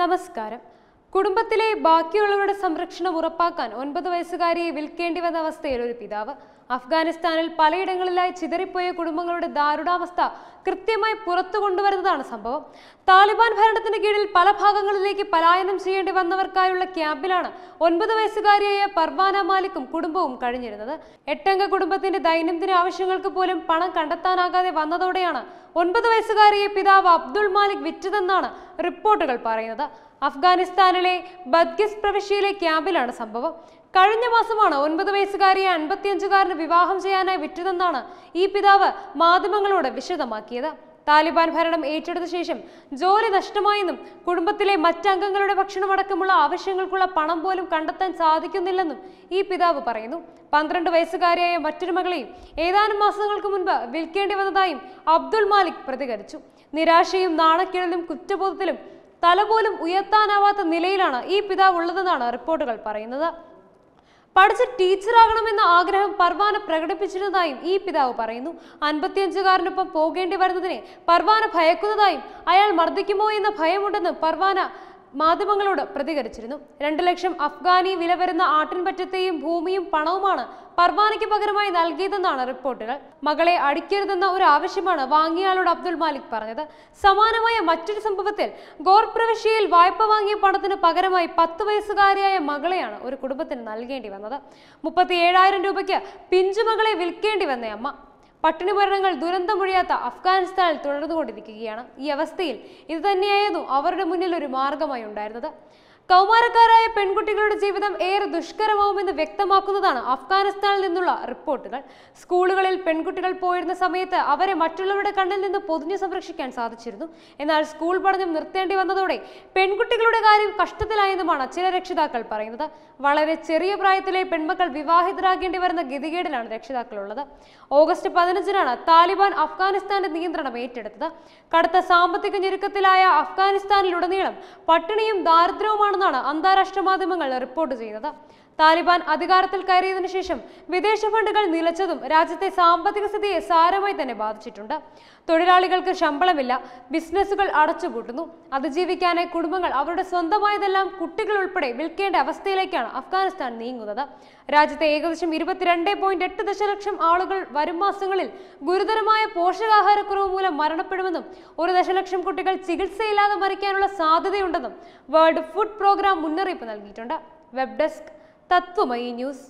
നമസ്കാരം കുടുംബത്തിലെ ബാക്കിയുള്ളവരുടെ സംരക്ഷണം ഉറപ്പാക്കാൻ ഒൻപത് വയസ്സുകാരിയെ വിൽക്കേണ്ടി വന്ന അവസ്ഥയിൽ ഒരു പിതാവ് അഫ്ഗാനിസ്ഥാനിൽ പലയിടങ്ങളിലായി ചിതറിപ്പോയ കുടുംബങ്ങളുടെ ദാരുണാവസ്ഥ കൃത്യമായി പുറത്തു കൊണ്ടുവരുന്നതാണ് സംഭവം താലിബാൻ ഭരണത്തിന് കീഴിൽ പല ഭാഗങ്ങളിലേക്ക് പലായനം ചെയ്യേണ്ടി വന്നവർക്കായുള്ള ക്യാമ്പിലാണ് ഒൻപത് വയസ്സുകാരിയായ പർവാന മാലിക്കും കുടുംബവും കഴിഞ്ഞിരുന്നത് എട്ടംഗ കുടുംബത്തിന്റെ ദൈനംദിന ആവശ്യങ്ങൾക്ക് പോലും പണം കണ്ടെത്താനാകാതെ വന്നതോടെയാണ് ഒൻപത് വയസ്സുകാരിയെ പിതാവ് അബ്ദുൾ മാലിക് വിറ്റതെന്നാണ് റിപ്പോർട്ടുകൾ പറയുന്നത് അഫ്ഗാനിസ്ഥാനിലെ ബദ്ഗിസ് പ്രവിശ്യയിലെ ക്യാമ്പിലാണ് സംഭവം കഴിഞ്ഞ മാസമാണ് ഒൻപത് വയസ്സുകാരിയെ അൻപത്തിയഞ്ചുകാരന് വിവാഹം ചെയ്യാനായി വിറ്റതെന്നാണ് ഈ പിതാവ് മാധ്യമങ്ങളോട് വിശദമാക്കി കണക്കാക്കിയത് താലിബാൻ ഭരണം ഏറ്റെടുത്ത ശേഷം ജോലി നഷ്ടമായെന്നും കുടുംബത്തിലെ മറ്റംഗങ്ങളുടെ ഭക്ഷണമടക്കമുള്ള ആവശ്യങ്ങൾക്കുള്ള പണം പോലും കണ്ടെത്താൻ സാധിക്കുന്നില്ലെന്നും ഈ പിതാവ് പറയുന്നു പന്ത്രണ്ട് വയസ്സുകാരിയായ മറ്റൊരു മകളെയും ഏതാനും മാസങ്ങൾക്ക് മുൻപ് വിൽക്കേണ്ടി വന്നതായും അബ്ദുൾ മാലിക് പ്രതികരിച്ചു നിരാശയും നാണക്കിഴലും കുറ്റബോധത്തിലും തലപോലും ഉയർത്താനാവാത്ത നിലയിലാണ് ഈ പിതാവ് ഉള്ളതെന്നാണ് റിപ്പോർട്ടുകൾ പറയുന്നത് പഠിച്ച് ടീച്ചറാകണമെന്ന ആഗ്രഹം പർവാന പ്രകടിപ്പിച്ചിരുന്നതായും ഈ പിതാവ് പറയുന്നു അൻപത്തിയഞ്ചുകാരനൊപ്പം പോകേണ്ടി വരുന്നതിനെ പർവാന ഭയക്കുന്നതായും അയാൾ മർദ്ദിക്കുമോ എന്ന ഭയമുണ്ടെന്ന് പർവാന മാധ്യമങ്ങളോട് പ്രതികരിച്ചിരുന്നു രണ്ടു ലക്ഷം അഫ്ഗാനി വില വരുന്ന ആട്ടിൻപറ്റത്തെയും ഭൂമിയും പണവുമാണ് പർവാനയ്ക്ക് പകരമായി നൽകിയതെന്നാണ് റിപ്പോർട്ടുകൾ മകളെ അടിക്കരുതെന്ന ഒരു ആവശ്യമാണ് വാങ്ങിയാളോട് അബ്ദുൾ മാലിക് പറഞ്ഞത് സമാനമായ മറ്റൊരു സംഭവത്തിൽ ഗോർ പ്രവിശ്യയിൽ വായ്പ വാങ്ങിയ പണത്തിന് പകരമായി പത്ത് വയസ്സുകാരിയായ മകളെയാണ് ഒരു കുടുംബത്തിന് നൽകേണ്ടി വന്നത് മുപ്പത്തി ഏഴായിരം രൂപയ്ക്ക് പിഞ്ചുമകളെ വിൽക്കേണ്ടി വന്ന അമ്മ പട്ടിണി ഭരണങ്ങൾ ദുരന്തമൊഴിയാത്ത അഫ്ഗാനിസ്ഥാനിൽ തുടർന്നുകൊണ്ടിരിക്കുകയാണ് ഈ അവസ്ഥയിൽ ഇത് തന്നെയായിരുന്നു അവരുടെ മുന്നിൽ ഒരു മാർഗമായി ഉണ്ടായിരുന്നത് കൗമാരക്കാരായ പെൺകുട്ടികളുടെ ജീവിതം ഏറെ ദുഷ്കരമാവുമെന്ന് വ്യക്തമാക്കുന്നതാണ് അഫ്ഗാനിസ്ഥാനിൽ നിന്നുള്ള റിപ്പോർട്ടുകൾ സ്കൂളുകളിൽ പെൺകുട്ടികൾ പോയിരുന്ന സമയത്ത് അവരെ മറ്റുള്ളവരുടെ കണ്ണിൽ നിന്ന് പൊതിഞ്ഞു സംരക്ഷിക്കാൻ സാധിച്ചിരുന്നു എന്നാൽ സ്കൂൾ പഠനം നിർത്തേണ്ടി വന്നതോടെ പെൺകുട്ടികളുടെ കാര്യം കഷ്ടത്തിലായെന്നുമാണ് ചില രക്ഷിതാക്കൾ പറയുന്നത് വളരെ ചെറിയ പ്രായത്തിലെ പെൺമക്കൾ വിവാഹിതരാകേണ്ടി വരുന്ന ഗതികേടിലാണ് രക്ഷിതാക്കളുള്ളത് ഓഗസ്റ്റ് പതിനഞ്ചിനാണ് താലിബാൻ അഫ്ഗാനിസ്ഥാന്റെ നിയന്ത്രണം ഏറ്റെടുത്തത് കടുത്ത സാമ്പത്തിക ഞെരുക്കത്തിലായ അഫ്ഗാനിസ്ഥാനിലുടനീളം പട്ടിണിയും ദാരിദ്ര്യവുമാണ് എന്നാണ് അന്താരാഷ്ട്ര മാധ്യമങ്ങൾ റിപ്പോർട്ട് ചെയ്യുന്നത് താലിബാൻ അധികാരത്തിൽ കയറിയതിനു ശേഷം വിദേശ ഫണ്ടുകൾ നിലച്ചതും രാജ്യത്തെ സാമ്പത്തിക സ്ഥിതിയെ സാരമായി തന്നെ ബാധിച്ചിട്ടുണ്ട് തൊഴിലാളികൾക്ക് ശമ്പളമില്ല ബിസിനസ്സുകൾ അടച്ചുപൂട്ടുന്നു അതിജീവിക്കാനായി കുടുംബങ്ങൾ അവരുടെ സ്വന്തമായതെല്ലാം കുട്ടികൾ ഉൾപ്പെടെ വിൽക്കേണ്ട അവസ്ഥയിലേക്കാണ് അഫ്ഗാനിസ്ഥാൻ നീങ്ങുന്നത് രാജ്യത്തെ ഏകദേശം ഇരുപത്തിരണ്ട് പോയിന്റ് എട്ട് ദശലക്ഷം ആളുകൾ വരും മാസങ്ങളിൽ ഗുരുതരമായ പോഷകാഹാരക്കുറവ് മൂലം മരണപ്പെടുമെന്നും ഒരു ദശലക്ഷം കുട്ടികൾ ചികിത്സയില്ലാതെ മരിക്കാനുള്ള സാധ്യതയുണ്ടെന്നും വേൾഡ് ഫുഡ് പ്രോഗ്രാം മുന്നറിയിപ്പ് നൽകിയിട്ടുണ്ട് വെബ് ഡെസ്ക് తత్వమయీ న్యూస్